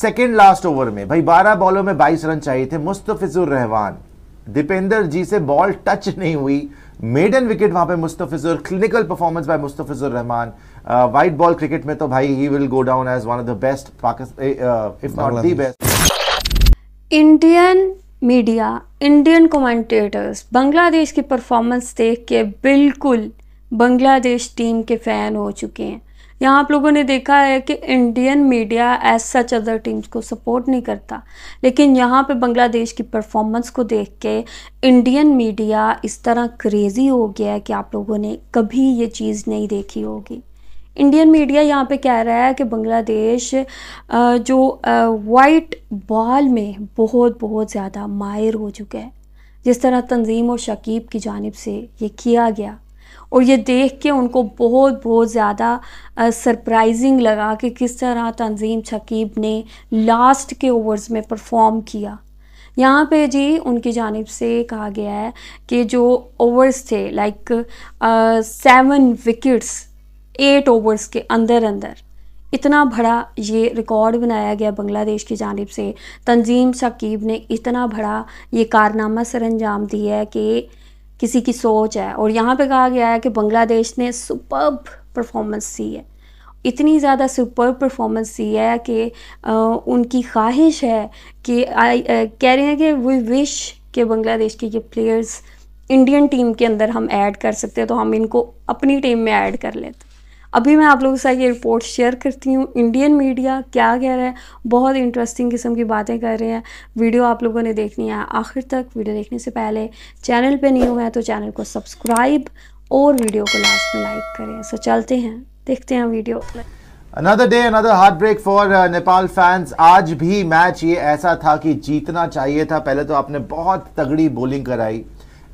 Second last over में भाई बारह बॉलों में बाईस रन चाहिए थे मुस्तफिजुर रहमान दीपेंद्र जी से बॉल टच नहीं हुई मेडन विकेट वहां पे Mustafizur clinical performance by Mustafizur Rahman white ball cricket में तो भाई ही will go down as one of the best if not the best Indian media Indian commentators Bangladesh की परफॉर्मेंस देख के बिल्कुल बांग्लादेश टीम के फैन हो चुके हैं यहाँ आप लोगों ने देखा है कि Indian media as such other teams को सपोर्ट नहीं करता लेकिन यहाँ पे बांग्लादेश की परफॉर्मेंस को देख के इंडियन मीडिया इस तरह क्रेज़ी हो गया है कि आप लोगों ने कभी ये चीज़ नहीं देखी होगी इंडियन मीडिया यहाँ पे कह रहा है कि बांग्लादेश जो वाइट बॉल में बहुत बहुत ज़्यादा मायर हो चुका है जिस तरह तंजीम और शकीब की जानब से ये किया गया और ये देख के उनको बहुत बहुत ज़्यादा सरप्राइजिंग लगा कि किस तरह तंजीम शकीब ने लास्ट के ओवर्स में परफॉर्म किया यहाँ पे जी उनकी जानब से कहा गया है कि जो ओवर्स थे like seven wickets eight overs के अंदर अंदर इतना बड़ा ये रिकॉर्ड बनाया गया बांग्लादेश की जानब से तंजीम शकीब ने इतना बड़ा ये कारनामा सर अंजाम दिया है कि किसी की सोच है और यहाँ पे कहा गया है कि बांग्लादेश ने सुपर परफॉर्मेंस दी है इतनी ज़्यादा सुपर परफॉर्मेंस दी है कि उनकी ख्वाहिश है कि आई कह रहे हैं कि वी विश के बांग्लादेश के ये प्लेयर्स इंडियन टीम के अंदर हम ऐड कर सकते हैं तो हम इनको अपनी टीम में ऐड कर लेते अभी मैं आप लोगों के साथ ये रिपोर्ट शेयर करती हूँ इंडियन मीडिया क्या कह रहा है बहुत इंटरेस्टिंग किस्म की बातें कर रहे हैं वीडियो आप लोगों ने देखनी है आखिर तक वीडियो देखने से पहले चैनल पर नहीं हुआ है तो चैनल को सब्सक्राइब और वीडियो को लास्ट में लाइक करें सो चलते हैं देखते हैं video another day another heartbreak for Nepal fans आज भी मैच ये ऐसा था कि जीतना चाहिए था पहले तो आपने बहुत तगड़ी बॉलिंग कराई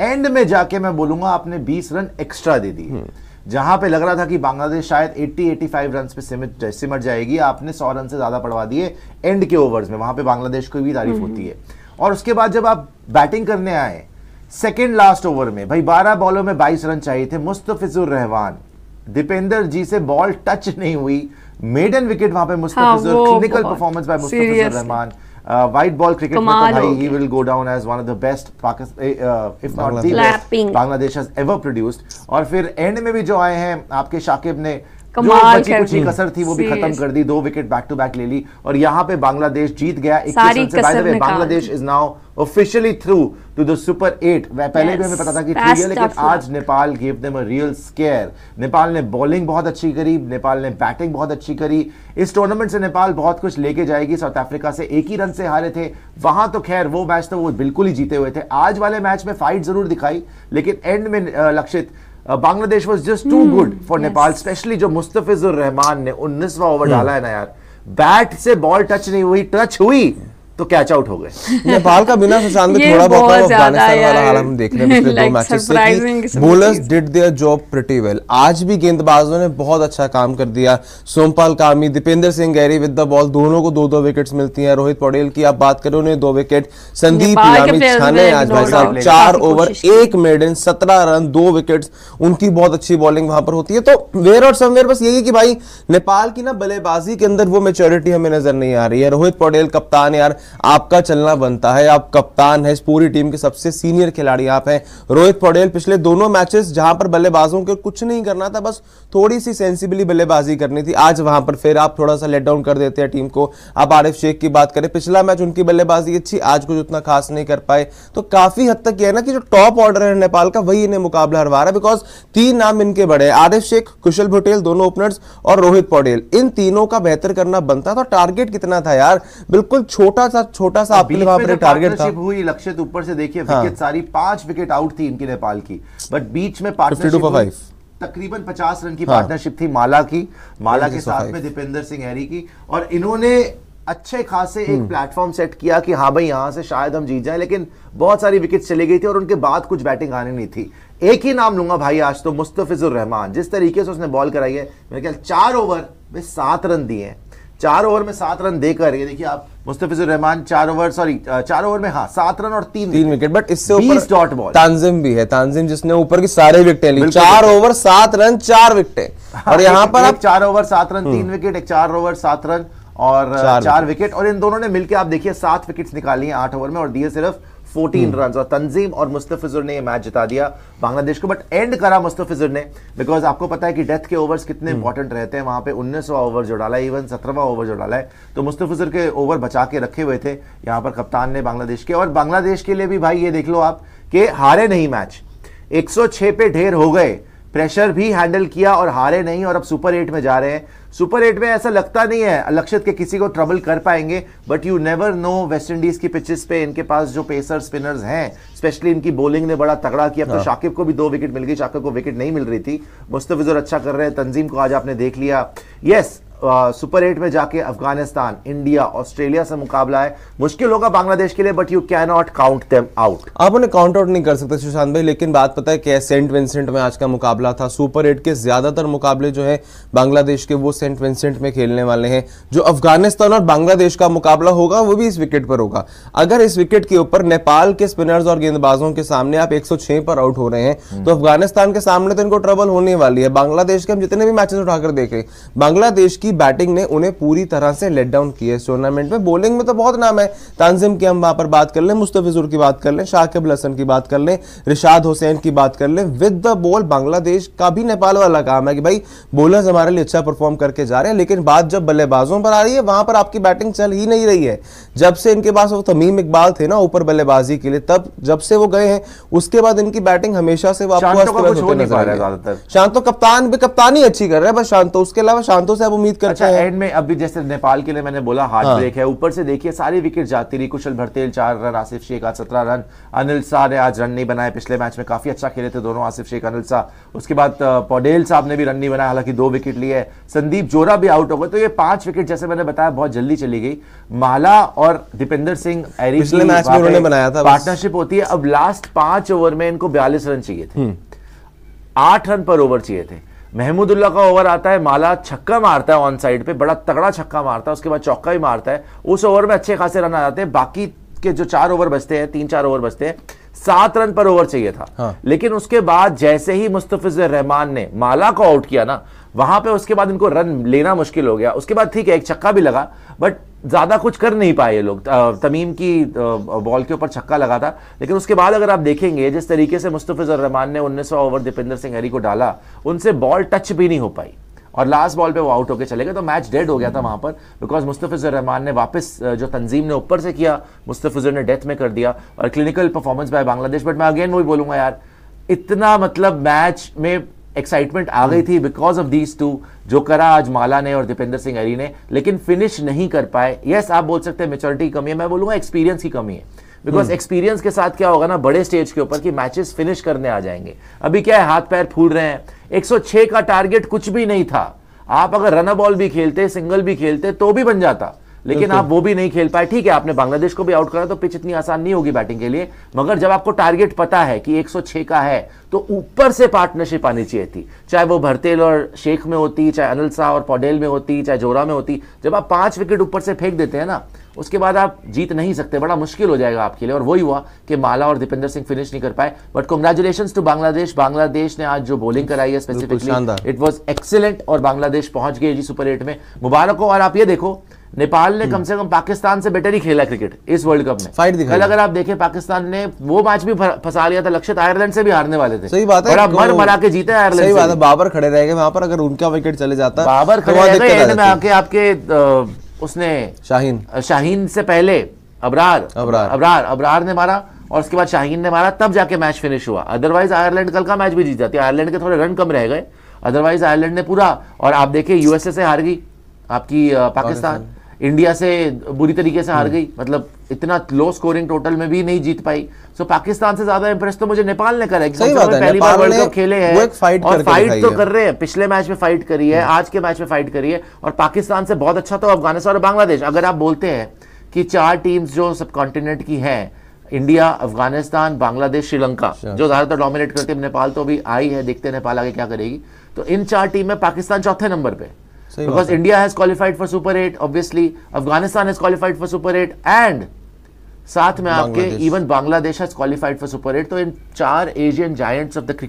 एंड में जाके मैं बोलूंगा आपने 20 रन एक्स्ट्रा दे दिए हम्म। जहां पे लग रहा था कि बांग्लादेश शायद 80-85 रन पे सिमट सिमट जाएगी आपने 100 रन से ज़्यादा पड़वा दिए एंड के ओवर्स में वहां पे बांग्लादेश को भी तारीफ होती हम्म। है और उसके बाद जब आप बैटिंग करने आए सेकेंड लास्ट ओवर में भाई बारह बॉलों में बाईस रन चाहिए थे मुस्तफिजुर रहमान दीपेंद्र जी से बॉल टच नहीं हुई मेडन विकेट वहां पे हाँ, Mustafizur clinical performance by Mustafizur Rahman white ball cricket में तो भाई ही will go down as one of the best Pakistan Bangladesh ever produced और फिर एंड में भी जो आए हैं आपके शाकिब ने कमाल जो कुछ कसर थी वो भी खत्म कर दी दो विकेट बैक टू बैक ले ली और यहाँ पे बांग्लादेश जीत गया Bangladesh is now officially through to the super eight पहले भी हमें पता था कि थ्री है लेकिन आज Nepal give them a real scare Nepal ने बॉलिंग बहुत अच्छी करी नेपाल ने बैटिंग बहुत अच्छी करी इस टूर्नामेंट से नेपाल बहुत कुछ लेके जाएगी साउथ अफ्रीका से एक ही रन से हारे थे वहां तो खैर वो मैच तो वो बिल्कुल ही जीते हुए थे आज वाले मैच में फाइट जरूर दिखाई लेकिन एंड में लक्षित Bangladesh was just too good for Nepal specially जो मुस्तफिजुर रहमान ने उन्नीसवा ओवर hmm. डाला है ना यार बैट से बॉल टच नहीं हुई टच हुई तो कैच आउट हो गए नेपाल का बिना सुशांत में थोड़ा बहुत अफगानिस्तान वाला हाल हम देख रहे हैं पिछले दो मैचेस से कि bowlers did their job pretty well आज भी गेंदबाजों ने बहुत अच्छा काम कर दिया सोमपाल कामी दीपेंद्र सिंह गैरी विद द बॉल दोनों को दो दो विकेट्स मिलती हैं रोहित पटेल की आप बात करें उन्हें दो विकेट संदीप इलामी छाने आज भाई साहब चार ओवर एक मेडन सत्रह रन दो विकेट उनकी बहुत अच्छी बॉलिंग वहां पर होती है तो वेयर और समवेयर बस यही कि भाई नेपाल की ना बल्लेबाजी के अंदर वो मेच्योरिटी हमें नजर नहीं आ रही है रोहित पटेल कप्तान यार आपका चलना बनता है आप कप्तान है इस पूरी टीम के सबसे सीनियर खिलाड़ी आप हैं रोहित पटेल पिछले दोनों मैचेस जहां पर बल्लेबाजों के कुछ नहीं करना था बस थोड़ी सी सेंसिबली बल्लेबाजी करनी थी आज वहां पर फिर आप थोड़ा सा लेट डाउन कर देते हैं टीम को आप आरिफ शेख की बात करें पिछला मैच उनकी बल्लेबाजी अच्छी आज कुछ उतना खास नहीं कर पाए तो काफी हद तक यह ना कि जो टॉप ऑर्डर है नेपाल का वही इन्हें मुकाबला हरवा रहा है बिकॉज तीन नाम इनके बड़े आरिफ शेख कुशल भुटेल दोनों ओपनर्स और रोहित पटेल इन तीनों का बेहतर करना बनता था टारगेट कितना था यार बिल्कुल छोटा सा छोटा सा आपके लिए वहां पर टारगेट था हुई लक्ष्य तो ऊपर से देखिए हाँ। विकेट सारी पांच विकेट आउट थी इनकी नेपाल की बट बीच में पार्टनरशिप तकरीबन 50 रन की पार्टनरशिप हाँ। थी माला की माला के साथ में दीपेंद्र सिंह हैरी की और इन्होंने अच्छे खासे एक प्लेटफॉर्म हम्म। सेट किया कि हाँ भाई यहाँ से शायद हम जीत जाए लेकिन बहुत सारी विकेट चली गई थी और उनके बाद कुछ बैटिंग आने नहीं थी एक ही नाम लूंगा भाई आज तो मुस्तफिजुर रहमान जिस तरीके से उसने बॉल कराई है मेरे ख्याल चार ओवर में सात रन दिए हैं चार ओवर में सात रन देकर ये देखिए आप मुस्तफिजुर रहमान चार ओवर सॉरी चार ओवर में हाँ सात रन और तीन तीन विकेट बट इससे ऊपर डॉट बॉल तानजिम भी है तानजिम जिसने ऊपर की सारे विकटें ली चार ओवर सात रन चार विकेटें और यहाँ पर आप चार ओवर सात रन तीन विकेट हम्म। एक चार ओवर सात रन और चार, चार विकेट और इन दोनों ने मिलकर आप देखिए सात विकेट्स निकाली हैं आठ ओवर में और दिए सिर्फ 14 रन hmm. और तंजीम और मुस्तफिजुर ने यह मैच जिता दिया बांग्लादेश को बट एंड करा मुस्तफिजुर ने बिकॉज आपको पता है कि डेथ के ओवर्स कितने इंपॉर्टेंट hmm. रहते हैं वहां पे 19वां ओवर जो डाला है इवन 17वां ओवर जो डाला है तो मुस्तफिजुर के ओवर बचा के रखे हुए थे यहां पर कप्तान ने बांग्लादेश के और बांग्लादेश के लिए भी भाई ये देख लो आप कि हारे नहीं मैच 106 पे ढेर हो गए प्रेशर भी हैंडल किया और हारे नहीं और अब सुपर एट में जा रहे हैं सुपर एट में ऐसा लगता नहीं है लक्षित के किसी को ट्रबल कर पाएंगे but you never know West Indies की पिचेस पे इनके पास जो पेसर स्पिनर्स हैं स्पेशली इनकी बॉलिंग ने बड़ा तगड़ा किया तो हाँ। शाकिब को भी दो विकेट मिल गई शाकिब को विकेट नहीं मिल रही थी मुस्तफिजर अच्छा कर रहे हैं तंजीम को आज आपने देख लिया यस yes, सुपर एट में जाके अफगानिस्तान इंडिया ऑस्ट्रेलिया से मुकाबला है मुश्किल होगा बांग्लादेश के लिए but you can not count them out आप उन्हें काउंट आउट नहीं कर सकते सुशांत भाई लेकिन बात पता है कि सेंट विंसेंट में आज का मुकाबला था सुपर एट के ज़्यादातर मुकाबले जो है बांग्लादेश के वो सेंट विंसेंट में खेलने वाले हैं जो अफगानिस्तान और बांग्लादेश का मुकाबला होगा वो भी इस विकेट पर होगा अगर इस विकेट के ऊपर नेपाल के स्पिनर्स और गेंदबाजों के सामने आप एक पर आउट हो रहे हैं हम्म। तो अफगानिस्तान के सामने तो इनको ट्रबल होने वाली है बांग्लादेश के हम जितने भी मैचेस उठाकर देखें बांग्लादेश की बैटिंग ने उन्हें पूरी तरह से लेट डाउन किया इस टूर्नामेंट में बॉलिंग में तो बहुत नाम है तंजिम की हम वहां पर बात कर लें मुस्तफिजुर की बात कर लें शाकिब हसन की बात कर लें रिशाद हुसैन की बात कर लें विद द बॉल बांग्लादेश का भी नेपाल वाला काम है कि भाई बॉलर्स हमारे लिए अच्छा परफॉर्म करके जा रहे हैं लेकिन बात जब बल्लेबाजों पर आ रही है वहां पर आपकी बैटिंग चल ही नहीं रही है जब से इनके पास वो तमीम इकबाल थे ना ऊपर बल्लेबाजी के लिए तब जब से वो गए हैं उसके बाद इनकी बैटिंग हमेशा से वापस शांतो कप्तान भी कप्तानी अच्छी कर रहे हैं बस शांतो उसके अलावा शांतो से आप उम्मीद प्रेरित करता अच्छा, है एंड में अभी जैसे नेपाल के लिए मैंने बोला हार्ड हाँ। ब्रेक है ऊपर से देखिए सारी विकेट जाती रही कुशल भरतेल चार रन आसिफ शेख आज सत्रह रन अनिल शाह ने आज रन नहीं बनाए पिछले मैच में काफी अच्छा खेले थे दोनों आसिफ शेख अनिल शाह उसके बाद पौडेल साहब ने भी रन नहीं बनाया हालांकि दो विकेट लिए संदीप जोरा भी आउट हो गए तो ये पांच विकेट जैसे मैंने बताया बहुत जल्दी चली गई माला और दीपेंद्र सिंह पिछले मैच में उन्होंने बनाया था पार्टनरशिप होती है अब लास्ट पांच ओवर में इनको बयालीस रन चाहिए थे हम्म। आठ रन पर ओवर चाहिए थे महमूदुल्ला का ओवर आता है माला छक्का मारता है ऑन साइड पे बड़ा तगड़ा छक्का मारता है उसके बाद चौका भी मारता है उस ओवर में अच्छे खासे रन आ जाते हैं बाकी के जो चार ओवर बचते हैं तीन चार ओवर बचते हैं सात रन पर ओवर चाहिए था हाँ। लेकिन उसके बाद जैसे ही मुस्तफिज रहमान ने माला को आउट किया ना वहां पे उसके बाद इनको रन लेना मुश्किल हो गया उसके बाद ठीक है एक छक्का भी लगा बट ज़्यादा कुछ कर नहीं पाए ये लोग तमीम की बॉल के ऊपर छक्का लगा था लेकिन उसके बाद अगर आप देखेंगे जिस तरीके से मुस्तफ़िज़ुर रहमान ने 1900 ओवर दीपेंद्र सिंह हरी को डाला उनसे बॉल टच भी नहीं हो पाई और लास्ट बॉल पे वो आउट होकर चले गए तो मैच डेड हो गया था वहाँ पर बिकॉज मुस्तफ़िज़ुर रहमान ने वापस जो तंजीम ने ऊपर से किया मुस्तफ़िज़ुर ने डेथ में कर दिया और clinical performance by Bangladesh but मैं अगेन वही बोलूँगा यार इतना मतलब मैच में एक्साइटमेंट आ गई थी बिकॉज ऑफ दीज टू जो करा आज माला ने और दीपेंद्र सिंह हरी ने लेकिन फिनिश नहीं कर पाए यस yes, आप बोल सकते हैं मेचोरिटी की कमी है मैं बोलूंगा एक्सपीरियंस की कमी है बिकॉज एक्सपीरियंस हम्म। के साथ क्या होगा ना बड़े स्टेज के ऊपर कि मैचेस फिनिश करने आ जाएंगे अभी क्या है हाथ पैर फूल रहे हैं 106 का टारगेट कुछ भी नहीं था आप अगर रनर बॉल भी खेलते सिंगल भी खेलते तो भी बन जाता लेकिन आप वो भी नहीं खेल पाए ठीक है आपने बांग्लादेश को भी आउट करा तो पिच इतनी आसान नहीं होगी बैटिंग के लिए मगर जब आपको टारगेट पता है कि 106 का है तो ऊपर से पार्टनरशिप आनी चाहिए थी चाहे वो भरतेल और शेख में होती चाहे अनिल शाह और पौडेल में होती चाहे जोरा में होती जब आप पांच विकेट ऊपर से फेंक देते हैं ना उसके बाद आप जीत नहीं सकते बड़ा मुश्किल हो जाएगा आपके लिए और वही हुआ कि माला और दीपेंद्र सिंह फिनिश नहीं कर पाए but congratulation to Bangladesh Bangladesh ने आज जो बॉलिंग कराई है स्पेसिफिकली इट वॉज एक्सेलेंट और बांग्लादेश पहुंच गए जी सुपर एट में मुबारक हो और आप ये देखो नेपाल ने हम्म। कम से कम पाकिस्तान से बेटर ही खेला क्रिकेट इस वर्ल्ड कप में फाइट दिखा कल अगर आप देखें पाकिस्तान ने वो मैच भी फंसा लिया था लक्ष्य आयरलैंड से भी हारने वाले थे सही बात है मर मरा के जीते आयरलैंड सही बात है बाबर खड़े रहेंगे वहां पर अगर उनका विकेट चले जाता बाबर तो खड़े आके आपके उसने शाहीन शाहीन से पहले अबरार अबरार अबरार अबरार ने मारा और उसके बाद शाहीन ने मारा तब जाके मैच फिनिश हुआ अदरवाइज आयरलैंड कल का मैच भी जीत जाती आयरलैंड के थोड़े रन कम रह गए अदरवाइज आयरलैंड ने पूरा और आप देखिए यूएसए से हार गई आपकी पाकिस्तान इंडिया से बुरी तरीके से हार हम्म। गई मतलब इतना लो स्कोरिंग टोटल में भी नहीं जीत पाई सो पाकिस्तान से ज्यादा इंप्रेस तो मुझे नेपाल ने करा है पहली बार वर्ल्ड कप खेले हैं और फाइट तो कर रहे हैं पिछले मैच में फाइट करी है हम्म। आज के मैच में फाइट करी है और पाकिस्तान से बहुत अच्छा तो अफगानिस्तान और बांग्लादेश अगर आप बोलते हैं कि चार टीम्स जो सब कॉन्टिनेंट की है इंडिया अफगानिस्तान बांग्लादेश श्रीलंका अच्छा। जो ज्यादातर डोमिनेट करते हैं नेपाल तो अभी आई है देखते हैं नेपाल आगे क्या करेगी तो इन चार टीम में पाकिस्तान चौथे नंबर पर because India has qualified for Super 8 obviously Afghanistan has qualified for Super 8 and साथ में आपके even Bangladesh has qualified for super eight तो इन चार Asian giants of the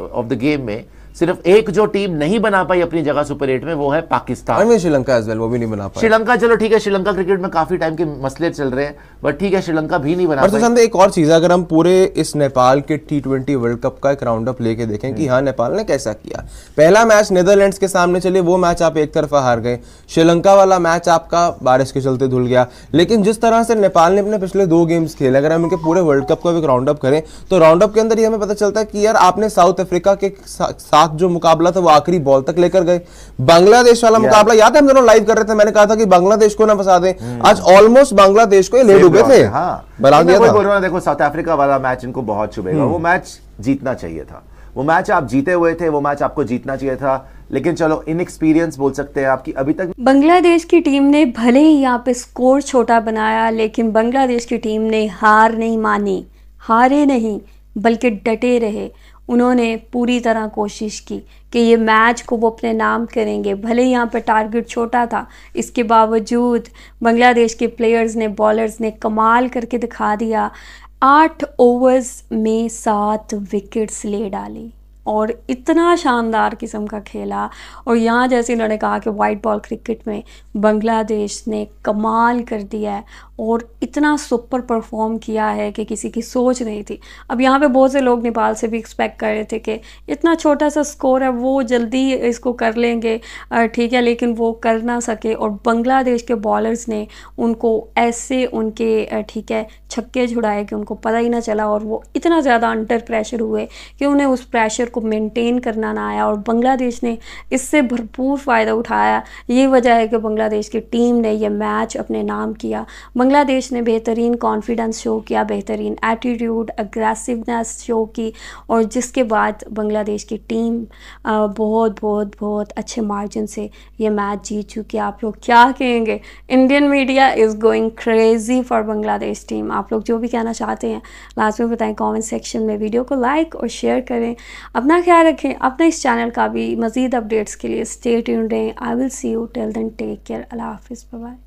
of the game में सिर्फ एक जो टीम नहीं बना पाई अपनी जगह सुपर एट में वो है Pakistan I Sri Lanka as well वो भी नहीं बना पाई श्रीलंका चलो ठीक है श्रीलंका क्रिकेट में काफी टाइम के मसले चल रहे हैं बट ठीक है श्रीलंका भी नहीं बना तो पाई तो एक और चीज अगर हम पूरे इस नेपाल के टी ट्वेंटी वर्ल्ड कप का एक राउंड अप लेके देखें कि हम्म। हाँ नेपाल ने कैसा किया पहला मैच नेदरलैंड के सामने चले वो मैच आप एक तरफा हार गए श्रीलंका वाला मैच आपका बारिश के चलते धुल गया लेकिन जिस तरह से नेपाल ने अपने पिछले दो गेम्स खेले अगर हम उनके पूरे वर्ल्ड कप का एक राउंड अप करें तो राउंड अप के अंदर ही हमें पता चलता है कि यार आपने साउथ अफ्रीका के साथ पाक जो मुकाबला था वो आखिरी बॉल तक लेकर गए बांग्लादेश वाला मुकाबला याद है हम दोनों लाइव कर रहे थे मैंने कहा था कि बांग्लादेश को ना फंसा दे hmm. आज ऑलमोस्ट बांग्लादेश को ये लेट हो गए थे हाँ। बना दिया था देखो साउथ अफ्रीका वाला मैच इनको बहुत छुपेगा hmm. वो मैच जीतना चाहिए था वो मैच आप जीते हुए थे वो मैच आपको जीतना चाहिए था लेकिन चलो इनएक्सपीरियंस बोल सकते हैं आपकी अभी तक बांग्लादेश की टीम ने भले ही यहाँ पे स्कोर छोटा बनाया लेकिन बांग्लादेश की टीम ने हार नहीं मानी हारे नहीं बल्कि डटे रहे उन्होंने पूरी तरह कोशिश की कि ये मैच को वो अपने नाम करेंगे भले ही यहाँ पर टारगेट छोटा था इसके बावजूद बांग्लादेश के प्लेयर्स ने बॉलर्स ने कमाल करके दिखा दिया आठ ओवर्स में सात विकेट्स ले डाली और इतना शानदार किस्म का खेला और यहाँ जैसे इन्होंने कहा कि वाइट बॉल क्रिकेट में बांग्लादेश ने कमाल कर दिया है और इतना सुपर परफॉर्म किया है कि किसी की सोच नहीं थी अब यहाँ पे बहुत से लोग नेपाल से भी एक्सपेक्ट कर रहे थे कि इतना छोटा सा स्कोर है वो जल्दी इसको कर लेंगे ठीक है लेकिन वो कर ना सके और बांग्लादेश के बॉलर्स ने उनको ऐसे उनके ठीक है छक्के छुड़ाए कि उनको पता ही ना चला और वो इतना ज़्यादा अंडर प्रेशर हुए कि उन्हें उस प्रेशर को को मेंटेन करना ना आया और बांग्लादेश ने इससे भरपूर फ़ायदा उठाया ये वजह है कि बांग्लादेश की टीम ने यह मैच अपने नाम किया बांग्लादेश ने बेहतरीन कॉन्फिडेंस शो किया बेहतरीन एटीट्यूड अग्रेसिवनेस शो की और जिसके बाद बांग्लादेश की टीम बहुत बहुत बहुत अच्छे मार्जिन से यह मैच जीत चुकी आप लोग क्या कहेंगे Indian media is going crazy for Bangladesh team आप लोग जो भी कहना चाहते हैं लास्ट में बताएं कमेंट सेक्शन में वीडियो को लाइक और शेयर करें अपने अपना ख्याल रखें अपने इस चैनल का भी मज़ीद अपडेट्स के लिए स्टे ट्यून्ड रहें I will see you till then take care अल्लाह हाफिज़ बाय